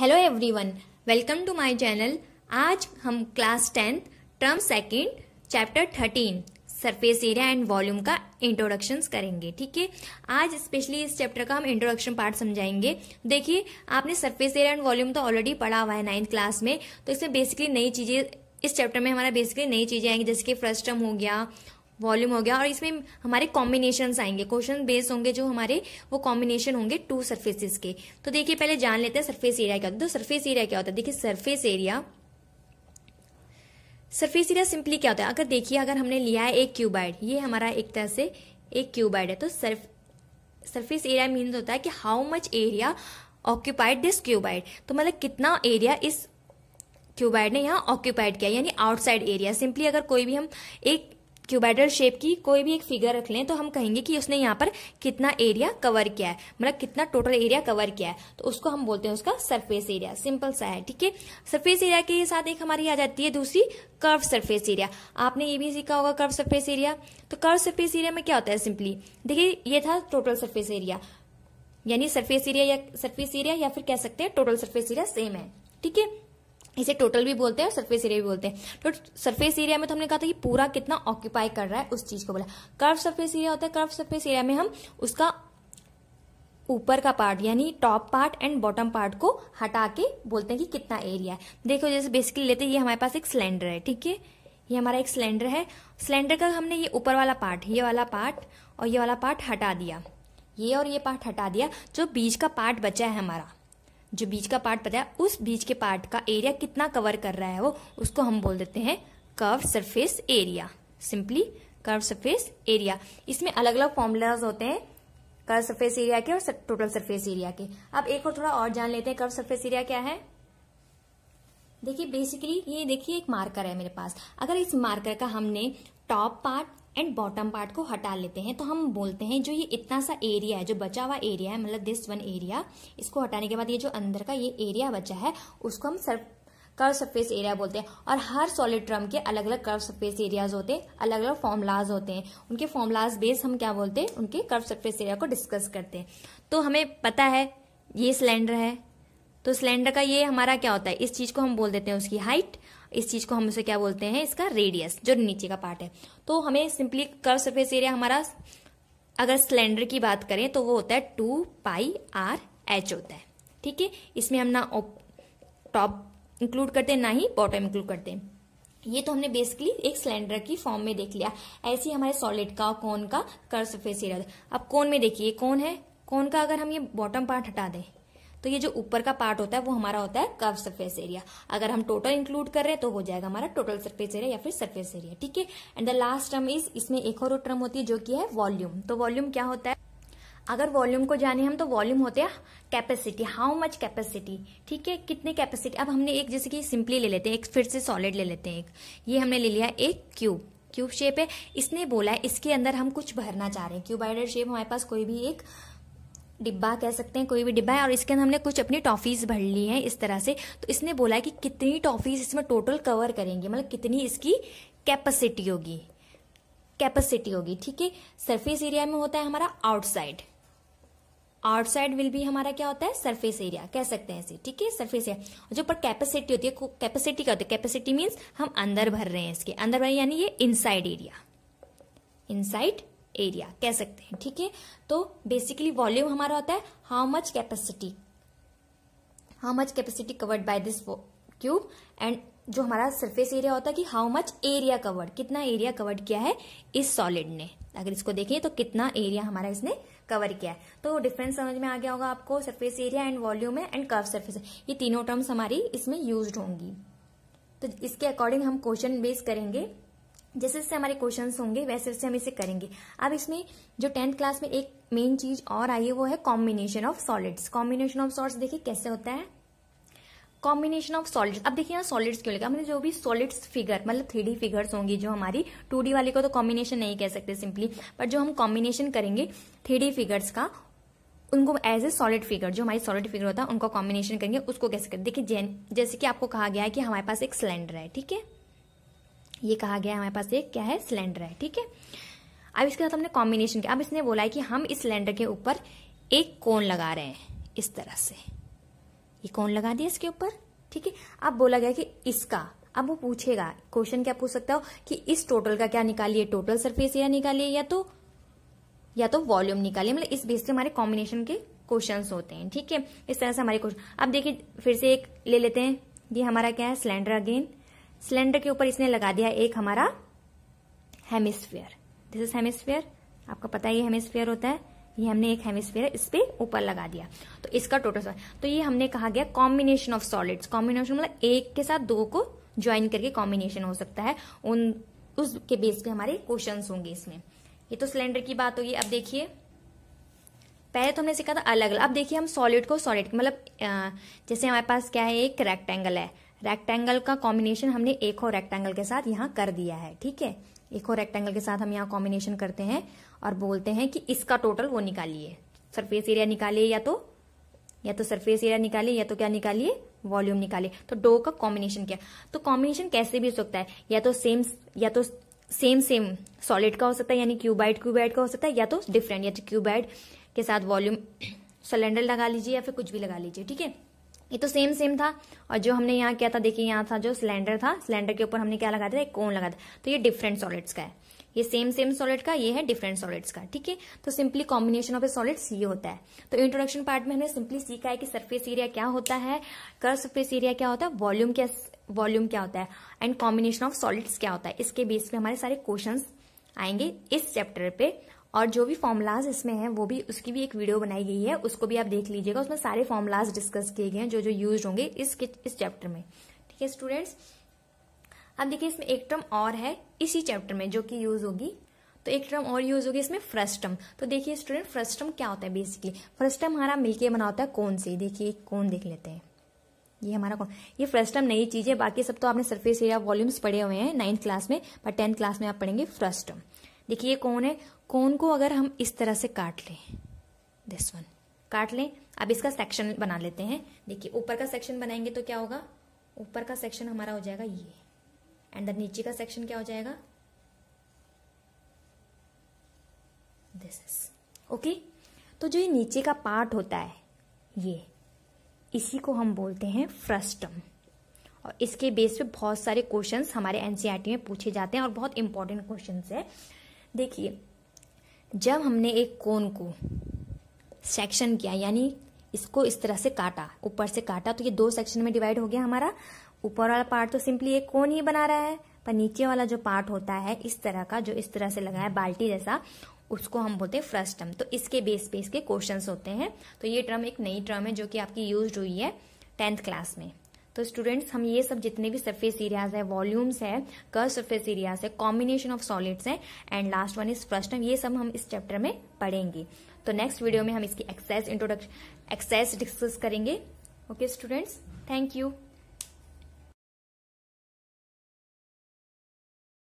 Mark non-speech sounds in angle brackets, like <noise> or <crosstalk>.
hello everyone welcome to my channel आज हम class tenth term second chapter thirteen surface area and volume का introduction करेंगे ठीक है आज स्पेशली इस चैप्टर का हम इंट्रोडक्शन पार्ट समझाएंगे देखिए आपने सरफेस एरिया एंड वॉल्यूम तो ऑलरेडी पढ़ा हुआ है नाइन्थ क्लास में तो इसमें बेसिकली नई चीज़ें इस चैप्टर में हमारा बेसिकली नई चीज़ें आएंगी जैसे कि फर्स्ट टर्म हो गया वॉल्यूम हो गया और इसमें हमारे कॉम्बिनेशन आएंगे क्वेश्चन बेस्ड होंगे जो हमारे वो कॉम्बिनेशन होंगे टू सर्फेसिस के तो देखिए पहले जान लेते हैं सर्फेस एरिया क्या होता है तो सर्फेस एरिया क्या होता है देखिए surface area surface area simply क्या होता है अगर देखिए अगर हमने लिया है एक क्यूबाइड ये हमारा एक तरह से एक क्यूबाइड है तो सर्फ सरफेस एरिया मीन होता है कि how much area occupied this cuboid तो मतलब कितना एरिया इस क्यूबाइड ने यहाँ ऑक्यूपाइड किया यानी आउटसाइड एरिया सिंपली अगर कोई भी हम एक क्यूबेडल शेप की कोई भी एक फिगर रख लें तो हम कहेंगे कि उसने यहाँ पर कितना एरिया कवर किया है मतलब कितना टोटल एरिया कवर किया है तो उसको हम बोलते हैं उसका सरफेस एरिया सिंपल सा है ठीक है सरफेस एरिया के साथ एक हमारी आ जाती है दूसरी कर्व सरफेस एरिया आपने ये भी सीखा होगा कर्व सरफेस एरिया तो कर्व सरफेस एरिया में क्या होता है सिंपली देखिए ये था टोटल सरफेस एरिया यानी सरफेस एरिया या सरफेस एरिया या फिर कह सकते हैं टोटल सर्फेस एरिया सेम है ठीक है इसे टोटल भी बोलते हैं और सरफेस एरिया भी बोलते हैं तो सरफेस एरिया में तो हमने कहा था कि पूरा कितना ऑक्यूपाई कर रहा है उस चीज को बोला कर्व सरफेस एरिया होता है कर्व सरफेस एरिया में हम उसका ऊपर का पार्ट यानी top part and bottom part को हटा के बोलते हैं कि कितना एरिया है देखो जैसे बेसिकली लेते हैं ये हमारे पास एक सिलेंडर है ठीक है ये हमारा एक सिलेंडर है सिलेंडर का हमने ये ऊपर वाला पार्ट ये वाला पार्ट और ये वाला पार्ट हटा दिया ये और ये पार्ट हटा दिया जो बीच का पार्ट बचा है हमारा जो बीच का पार्ट पता है उस बीच के पार्ट का एरिया कितना कवर कर रहा है वो उसको हम बोल देते हैं curve surface area simply curve surface area इसमें अलग अलग फॉर्मूलाज होते हैं कर्व सरफेस एरिया के और टोटल सरफेस एरिया के अब एक और थोड़ा और जान लेते हैं कर्व सरफेस एरिया क्या है देखिए बेसिकली ये देखिए एक मार्कर है मेरे पास अगर इस मार्कर का हमने top part and bottom part को हटा लेते हैं तो हम बोलते हैं जो ये इतना सा एरिया है जो बचा हुआ एरिया है मतलब दिस वन एरिया इसको हटाने के बाद ये जो अंदर का ये एरिया बचा है उसको हम सर कर्व सरफेस एरिया बोलते हैं और हर सॉलिड ड्रम के अलग अलग कर्व सरफेस एरियाज होते हैं अलग अलग फॉर्मूलाज होते हैं उनके फॉर्मूलाज बेस हम क्या बोलते हैं उनके कर्व सरफेस एरिया को डिस्कस करते हैं तो हमें पता है ये सिलेंडर है तो सिलेंडर का ये हमारा क्या होता है इस चीज को हम बोल देते हैं उसकी हाइट इस चीज को हम उसे क्या बोलते हैं इसका रेडियस जो नीचे का पार्ट है तो हमें सिंपली कर सरफेस एरिया हमारा अगर सिलेंडर की बात करें तो वो होता है टू पाई आर एच होता है ठीक है इसमें हम ना टॉप इंक्लूड करते हैं ना ही बॉटम इंक्लूड करते हैं ये तो हमने बेसिकली एक सिलेंडर की फॉर्म में देख लिया ऐसे हमारे सॉलिड का कौन का कर सरफेस एरिया अब कौन में देखिए कौन है कौन का अगर हम ये बॉटम पार्ट हटा दें तो ये जो ऊपर का पार्ट होता है वो हमारा होता है कर्व सरफेस एरिया अगर हम टोटल इंक्लूड कर रहे हैं तो हो जाएगा हमारा टोटल सरफेस एरिया या फिर सरफेस एरिया ठीक है and the last term is इसमें एक और टर्म होती है जो कि है वॉल्यूम तो वॉल्यूम क्या होता है अगर वॉल्यूम को जाने हम तो वॉल्यूम होते हैं कैपेसिटी हाउ मच कैपेसिटी ठीक है कितने कैपेसिटी अब हमने एक जैसे कि सिंपली ले लेते हैं एक फिर से सॉलिड ले लेते हैं एक ये हमने ले लिया एक क्यूब क्यूब शेप है इसने बोला है इसके अंदर हम कुछ भरना चाह रहे हैं आइडर शेप हमारे पास कोई भी एक डिब्बा कह सकते हैं कोई भी डिब्बा है और इसके अंदर हमने कुछ अपनी टॉफ़ीज़ भर ली हैं इस तरह से तो इसने बोला है कि कितनी टॉफ़ीज़ इसमें टोटल कवर करेंगे मतलब कितनी इसकी कैपेसिटी होगी कैपेसिटी होगी ठीक है सरफेस एरिया में होता है हमारा आउटसाइड आउटसाइड विल भी हमारा क्या होता है सरफेस एरिया कह सकते हैं इसे ठीक है सरफेस एरिया जो पर कैपेसिटी होती है कैपेसिटी क्या होती है कैपेसिटी मीन्स हम अंदर भर रहे हैं इसके अंदर भर यानी ये इनसाइड एरिया इनसाइड एरिया कह सकते हैं ठीक है तो बेसिकली वॉल्यूम हमारा होता है how much capacity how much capacity covered by this cube and जो हमारा सरफेस एरिया होता है कि हाउ मच एरिया कवर्ड कितना एरिया कवर्ड किया है इस सॉलिड ने अगर इसको देखें तो कितना एरिया हमारा इसने कवर किया है तो डिफरेंस समझ में आ गया होगा आपको सरफेस एरिया एंड वॉल्यूम है एंड कर्व सरफेस ये तीनों टर्म्स हमारी इसमें यूज होंगी तो इसके अकॉर्डिंग हम क्वेश्चन बेस करेंगे जैसे जैसे हमारे क्वेश्चन होंगे वैसे वैसे हम इसे करेंगे अब इसमें जो टेंथ क्लास में एक मेन चीज और आई है वो है combination of solids combination of solids देखिए कैसे होता है कॉम्बिनेशन ऑफ सॉलिड्स अब देखिए यहाँ सॉलिड्स क्यों लिखा हमने मतलब जो भी सॉलिड्स फिगर मतलब थ्री फिगर्स होंगी जो हमारी टू वाले को तो कॉम्बिनेशन नहीं कह सकते सिंपली बट जो हम कॉम्बिनेशन करेंगे थ्री फिगर्स का उनको एज ए सॉलिड फिगर जो हमारी सॉलिड फिगर होता है उनका कॉम्बिनेशन करेंगे उसको कैसे करें देखिए जैसे कि आपको कहा गया है कि हमारे पास एक सिलेंडर है ठीक है ये कहा गया है हमारे पास एक क्या है सिलेंडर है ठीक है अब इसके साथ हमने कॉम्बिनेशन किया अब इसने बोला है कि हम इस सिलेंडर के ऊपर एक कोन लगा रहे हैं इस तरह से ये कोन लगा दिया इसके ऊपर ठीक है अब बोला गया कि इसका अब वो पूछेगा क्वेश्चन क्या पूछ सकता हो कि इस टोटल का क्या निकालिए टोटल सरफेस एरिया निकालिए या तो या तो वॉल्यूम निकालिए मतलब इस बेस पे हमारे कॉम्बिनेशन के क्वेश्चन होते हैं ठीक है इस तरह से हमारे क्वेश्चन अब देखिए फिर से एक ले लेते हैं ये हमारा क्या है सिलेंडर अगेन सिलेंडर के ऊपर इसने लगा दिया एक हमारा हेमिसफेयर दिस इज हेमिस्फेयर आपको पता है ये हेमिसफेयर होता है ये हमने एक हेमिस्फेयर इस पर ऊपर लगा दिया तो इसका टोटल तो ये हमने कहा गया कॉम्बिनेशन ऑफ सॉलिड्स कॉम्बिनेशन मतलब एक के साथ दो को ज्वाइन करके कॉम्बिनेशन हो सकता है उन उसके बेस पे हमारे क्वेश्चन होंगे इसमें ये तो सिलेंडर की बात होगी अब देखिए पहले तो हमने सीखा था अलग अलग अब देखिए हम सॉलिड को सॉलिड मतलब जैसे हमारे पास क्या है एक रेक्टेंगल है रेक्टेंगल का कॉम्बिनेशन हमने एक और रेक्टेंगल के साथ यहां कर दिया है ठीक है एक और रेक्टेंगल के साथ हम यहाँ कॉम्बिनेशन करते हैं और बोलते हैं कि इसका टोटल वो निकालिए सरफेस एरिया निकालिए या तो या तो सरफेस एरिया निकालिए या तो क्या निकालिए वॉल्यूम निकालिए तो डो का कॉम्बिनेशन क्या तो कॉम्बिनेशन कैसे भी हो सकता है या तो सेम या तो सेम सेम सॉलिड का हो सकता है यानी क्यूबाइड क्यूबाइड का हो सकता है या तो डिफरेंट या तो क्यूबाइड के साथ वॉल्यूम सिलेंडर <coughs> लगा लीजिए या फिर कुछ भी लगा लीजिए ठीक है ये तो सेम सेम था और जो हमने यहाँ क्या था देखिए यहाँ था जो सिलेंडर था सिलेंडर के ऊपर हमने क्या लगा था एक कोन लगा था तो ये डिफरेंट सॉलिड्स का है ये सेम सेम सॉलिड का ये है डिफरेंट सॉलिड्स का ठीक है तो simply combination of a solids ये होता है तो इंट्रोडक्शन पार्ट में हमने सिंपली सीखा है कि सरफेस एरिया क्या होता है कर सरफेस एरिया क्या होता है वॉल्यूम क्या वॉल्यूम क्या होता है एंड कॉम्बिनेशन ऑफ सॉलिड्स क्या होता है इसके बेस पे हमारे सारे क्वेश्चन आएंगे इस चैप्टर पे और जो भी फॉर्मूलाज इसमें है वो भी उसकी भी एक वीडियो बनाई गई है उसको भी आप देख लीजिएगा उसमें सारे फॉर्मूलाज डिस्कस किए गए हैं जो जो यूज होंगे इस इस चैप्टर में ठीक है स्टूडेंट्स अब देखिए इसमें एक टर्म और है इसी चैप्टर में जो कि यूज होगी तो एक टर्म और यूज होगी इसमें फ्रस्टम तो देखिए स्टूडेंट फ्रस्टम क्या होता है बेसिकली फ्रस्टम हमारा मिलके बना होता है कौन से देखिए कौन देख लेते हैं ये हमारा कौन ये फ्रस्टम नई चीज है बाकी सब तो आपने सरफेस एरिया वॉल्यूम्स पढ़े हुए हैं नाइन्थ क्लास में पर टेंथ क्लास में आप पढ़ेंगे फ्रस्टम देखिए ये कौन है कौन को अगर हम इस तरह से काट लें दिस वन काट लें अब इसका सेक्शन बना लेते हैं देखिए ऊपर का सेक्शन बनाएंगे तो क्या होगा ऊपर का सेक्शन हमारा हो जाएगा ये एंड द नीचे का सेक्शन क्या हो जाएगा दिस इज ओके तो जो ये नीचे का पार्ट होता है ये इसी को हम बोलते हैं फ्रस्टम और इसके बेस पे बहुत सारे क्वेश्चंस हमारे एनसीईआरटी e में पूछे जाते हैं और बहुत इंपॉर्टेंट क्वेश्चंस है देखिए जब हमने एक कोन को सेक्शन किया यानी इसको इस तरह से काटा ऊपर से काटा तो ये दो सेक्शन में डिवाइड हो गया हमारा ऊपर वाला पार्ट तो सिंपली एक कोन ही बना रहा है पर नीचे वाला जो पार्ट होता है इस तरह का जो इस तरह से लगा है बाल्टी जैसा उसको हम बोलते हैं फर्स्ट टर्म तो इसके बेस पे इसके क्वेश्चंस होते हैं तो ये टर्म एक नई टर्म है जो कि आपकी यूज हुई है टेंथ क्लास में तो स्टूडेंट्स हम ये सब जितने भी सरफेस एरियाज है वॉल्यूम्स है कर सरफेस एरियाज है कॉम्बिनेशन ऑफ सॉलिड्स है and last one is first ये सब हम इस चैप्टर में पढ़ेंगे तो नेक्स्ट वीडियो में हम इसकी एक्सेस इंट्रोडक्शन एक्सेस डिस्कस करेंगे ओके स्टूडेंट्स थैंक यू